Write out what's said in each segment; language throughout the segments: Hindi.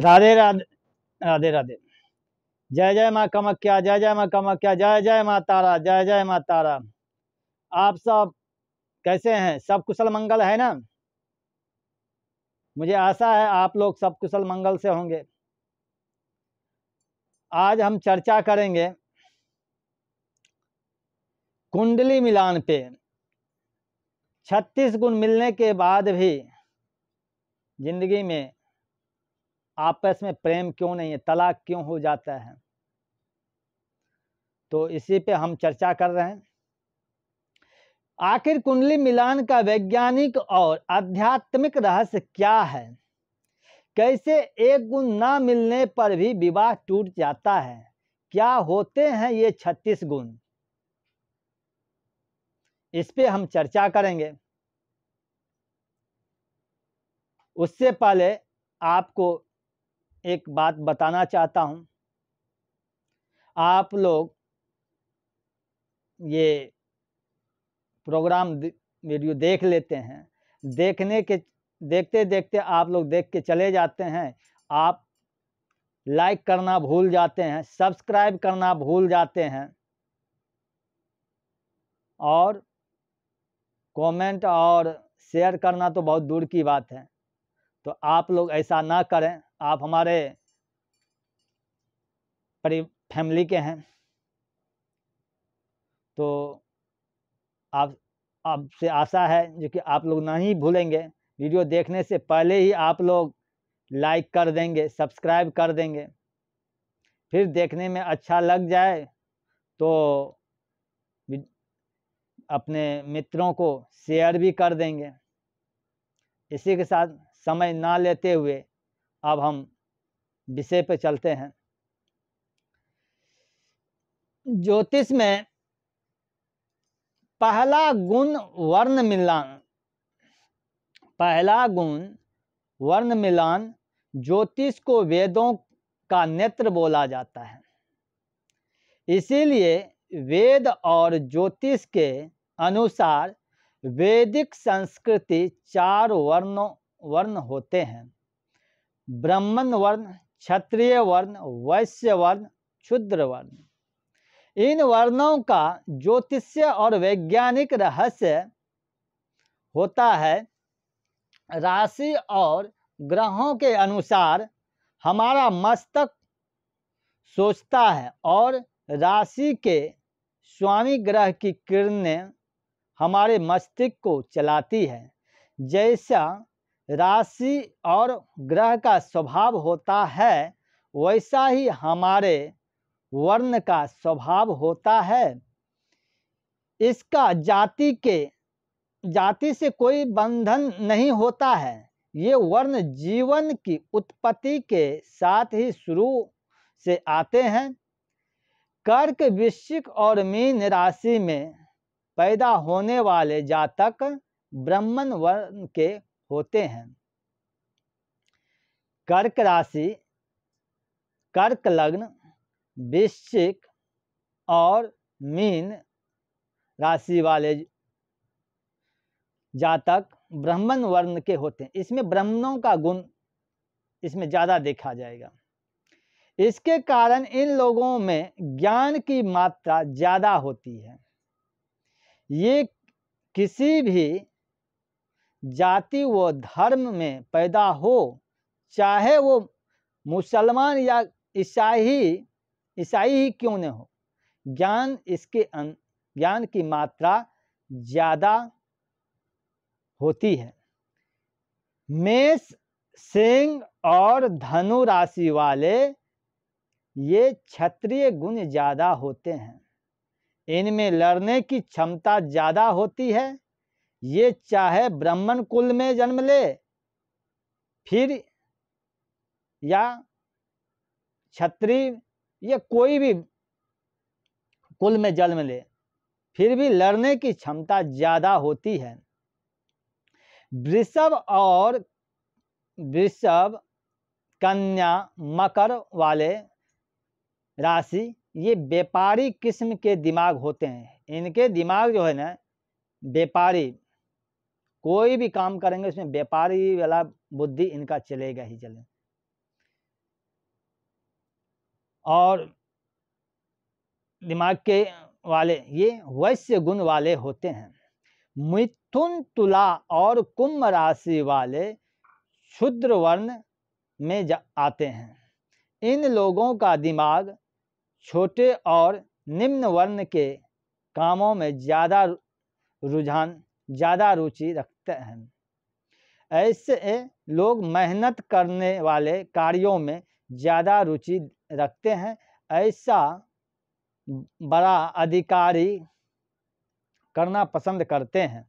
राधे राधे राधे राधे जय जय माँ कमक्या जय जय माँ कमक्या जय जय माँ तारा जय जय माँ तारा आप सब कैसे हैं सब कुशल मंगल है ना मुझे आशा है आप लोग सब कुशल मंगल से होंगे आज हम चर्चा करेंगे कुंडली मिलान पे छत्तीस गुण मिलने के बाद भी जिंदगी में आपस में प्रेम क्यों नहीं है तलाक क्यों हो जाता है तो इसी पे हम चर्चा कर रहे हैं आखिर कुंडली मिलान का वैज्ञानिक और आध्यात्मिक रहस्य क्या है कैसे एक गुण ना मिलने पर भी विवाह टूट जाता है क्या होते हैं ये छत्तीस गुण इस पे हम चर्चा करेंगे उससे पहले आपको एक बात बताना चाहता हूँ आप लोग ये प्रोग्राम वीडियो देख लेते हैं देखने के देखते देखते आप लोग देख के चले जाते हैं आप लाइक करना भूल जाते हैं सब्सक्राइब करना भूल जाते हैं और कमेंट और शेयर करना तो बहुत दूर की बात है तो आप लोग ऐसा ना करें आप हमारे परि फैमिली के हैं तो आप आपसे आशा है जो कि आप लोग नहीं भूलेंगे वीडियो देखने से पहले ही आप लोग लाइक कर देंगे सब्सक्राइब कर देंगे फिर देखने में अच्छा लग जाए तो अपने मित्रों को शेयर भी कर देंगे इसी के साथ समय ना लेते हुए अब हम विषय पर चलते हैं ज्योतिष में पहला गुण वर्ण मिलान पहला गुण वर्ण मिलान ज्योतिष को वेदों का नेत्र बोला जाता है इसीलिए वेद और ज्योतिष के अनुसार वैदिक संस्कृति चार वर्णों वर्ण होते हैं ब्राह्मण वर्ण क्षत्रिय वर्ण वैश्य वर्ण क्षुद्र वर्ण इन वर्णों का ज्योतिष्य और वैज्ञानिक रहस्य होता है राशि और ग्रहों के अनुसार हमारा मस्तक सोचता है और राशि के स्वामी ग्रह की किरणें हमारे मस्तिष्क को चलाती है जैसा राशि और ग्रह का स्वभाव होता है वैसा ही हमारे वर्ण का स्वभाव होता है इसका जाति के जाति से कोई बंधन नहीं होता है ये वर्ण जीवन की उत्पत्ति के साथ ही शुरू से आते हैं कर्क वृश्चिक और मीन राशि में पैदा होने वाले जातक ब्राह्मण वर्ण के होते हैं कर्क राशि कर्क लग्न वृश्चिक और मीन राशि वाले जातक ब्राह्मण वर्ण के होते हैं इसमें ब्राह्मणों का गुण इसमें ज़्यादा देखा जाएगा इसके कारण इन लोगों में ज्ञान की मात्रा ज़्यादा होती है ये किसी भी जाति व धर्म में पैदा हो चाहे वो मुसलमान या ईसाई ईसाई ही क्यों न हो ज्ञान इसके ज्ञान की मात्रा ज़्यादा होती है मेष सिंह और धनु राशि वाले ये क्षत्रिय गुण ज़्यादा होते हैं इनमें लड़ने की क्षमता ज़्यादा होती है ये चाहे ब्राह्मण कुल में जन्म ले फिर या छत्री या कोई भी कुल में जन्म ले फिर भी लड़ने की क्षमता ज़्यादा होती है वृषभ और वृषभ कन्या मकर वाले राशि ये व्यापारी किस्म के दिमाग होते हैं इनके दिमाग जो है ना व्यापारी कोई भी काम करेंगे उसमें व्यापारी वाला बुद्धि इनका चलेगा ही चले और दिमाग के वाले ये वैश्य गुण वाले होते हैं मिथुन तुला और कुंभ राशि वाले क्षुद्र वर्ण में आते हैं इन लोगों का दिमाग छोटे और निम्न वर्ण के कामों में ज़्यादा रुझान ज़्यादा रुचि रखते हैं ऐसे लोग मेहनत करने वाले कार्यों में ज़्यादा रुचि रखते हैं ऐसा बड़ा अधिकारी करना पसंद करते हैं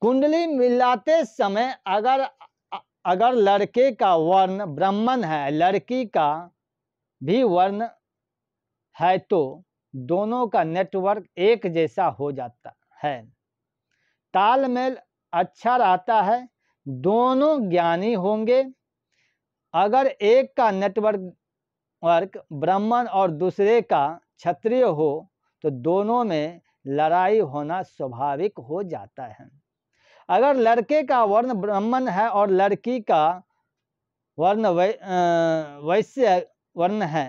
कुंडली मिलाते समय अगर अगर लड़के का वर्ण ब्राह्मण है लड़की का भी वर्ण है तो दोनों का नेटवर्क एक जैसा हो जाता है तालमेल अच्छा रहता है दोनों ज्ञानी होंगे अगर एक का नेटवर्क वर्क ब्राह्मण और दूसरे का क्षत्रिय हो तो दोनों में लड़ाई होना स्वाभाविक हो जाता है अगर लड़के का वर्ण ब्राह्मण है और लड़की का वर्ण वैश्य वर्ण है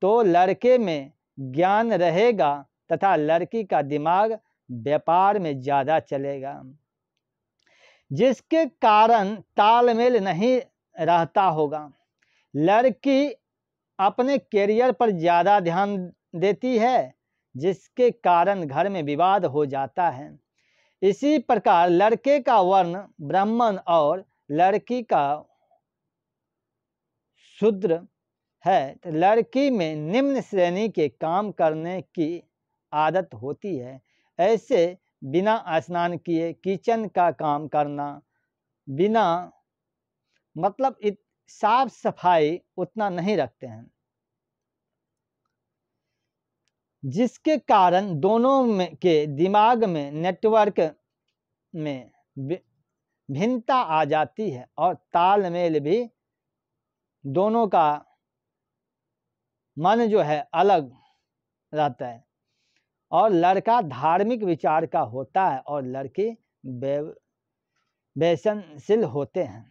तो लड़के में ज्ञान रहेगा तथा लड़की का दिमाग व्यापार में ज़्यादा चलेगा जिसके कारण तालमेल नहीं रहता होगा लड़की अपने करियर पर ज़्यादा ध्यान देती है जिसके कारण घर में विवाद हो जाता है इसी प्रकार लड़के का वर्ण ब्राह्मण और लड़की का शूद्र है तो लड़की में निम्न श्रेणी के काम करने की आदत होती है ऐसे बिना स्नान किए किचन का काम करना बिना मतलब साफ सफाई उतना नहीं रखते हैं जिसके कारण दोनों में के दिमाग में नेटवर्क में भिन्नता आ जाती है और तालमेल भी दोनों का मन जो है अलग रहता है और लड़का धार्मिक विचार का होता है और लड़के व्यसनशील होते हैं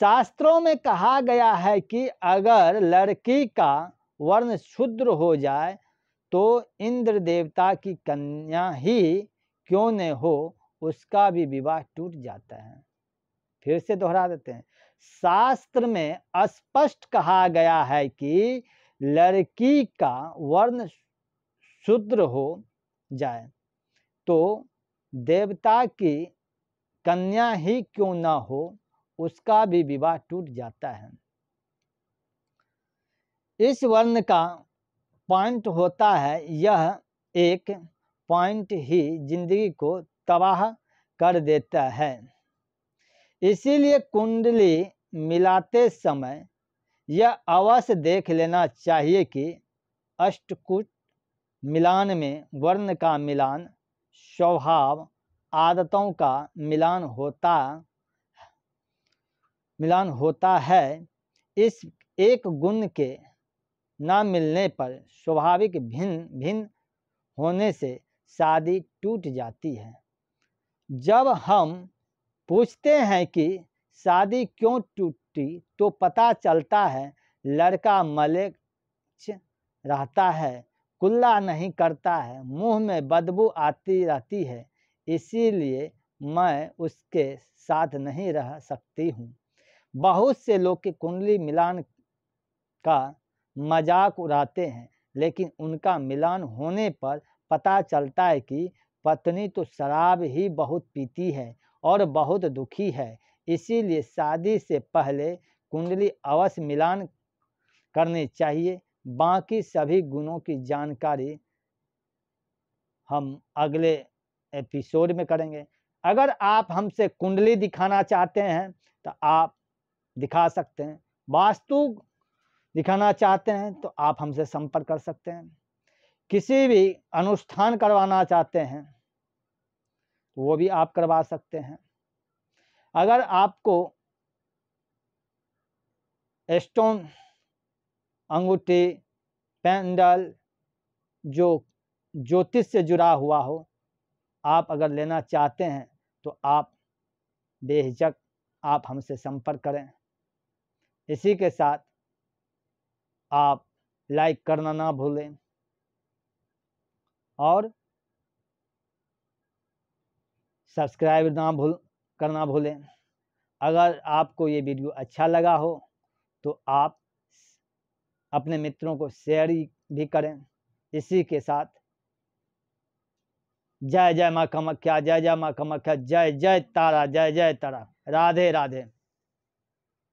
शास्त्रों में कहा गया है कि अगर लड़की का वर्ण शुद्र हो जाए तो इंद्र देवता की कन्या ही क्यों न हो उसका भी विवाह टूट जाता है फिर से दोहरा देते हैं शास्त्र में स्पष्ट कहा गया है कि लड़की का वर्ण शूद्र हो जाए तो देवता की कन्या ही क्यों ना हो उसका भी विवाह टूट जाता है इस वर्ण का पॉइंट होता है यह एक पॉइंट ही जिंदगी को तबाह कर देता है इसीलिए कुंडली मिलाते समय यह अवश्य देख लेना चाहिए कि अष्टकुट मिलान में वर्ण का मिलान स्वभाव आदतों का मिलान होता मिलान होता है इस एक गुण के न मिलने पर स्वाभाविक भिन्न भिन्न होने से शादी टूट जाती है जब हम पूछते हैं कि शादी क्यों टूटी तो पता चलता है लड़का मलेच रहता है कुल्ला नहीं करता है मुंह में बदबू आती रहती है इसीलिए मैं उसके साथ नहीं रह सकती हूँ बहुत से लोग की कुंडली मिलान का मजाक उड़ाते हैं लेकिन उनका मिलान होने पर पता चलता है कि पत्नी तो शराब ही बहुत पीती है और बहुत दुखी है इसीलिए शादी से पहले कुंडली अवश्य मिलान करनी चाहिए बाकी सभी गुणों की जानकारी हम अगले एपिसोड में करेंगे अगर आप हमसे कुंडली दिखाना चाहते हैं तो आप दिखा सकते हैं वास्तु दिखाना चाहते हैं तो आप हमसे संपर्क कर सकते हैं किसी भी अनुष्ठान करवाना चाहते हैं तो वो भी आप करवा सकते हैं अगर आपको एस्टोन अंगूठे पैंडल जो ज्योतिष से जुड़ा हुआ हो आप अगर लेना चाहते हैं तो आप बेहिचक आप हमसे संपर्क करें इसी के साथ आप लाइक करना ना भूलें और सब्सक्राइब ना भूल करना भूलें अगर आपको ये वीडियो अच्छा लगा हो तो आप अपने मित्रों को शेयर भी करें इसी के साथ जय जय माँ कामाख्या जय जय माँ कामाख्या जय जय तारा जय जय तारा राधे राधे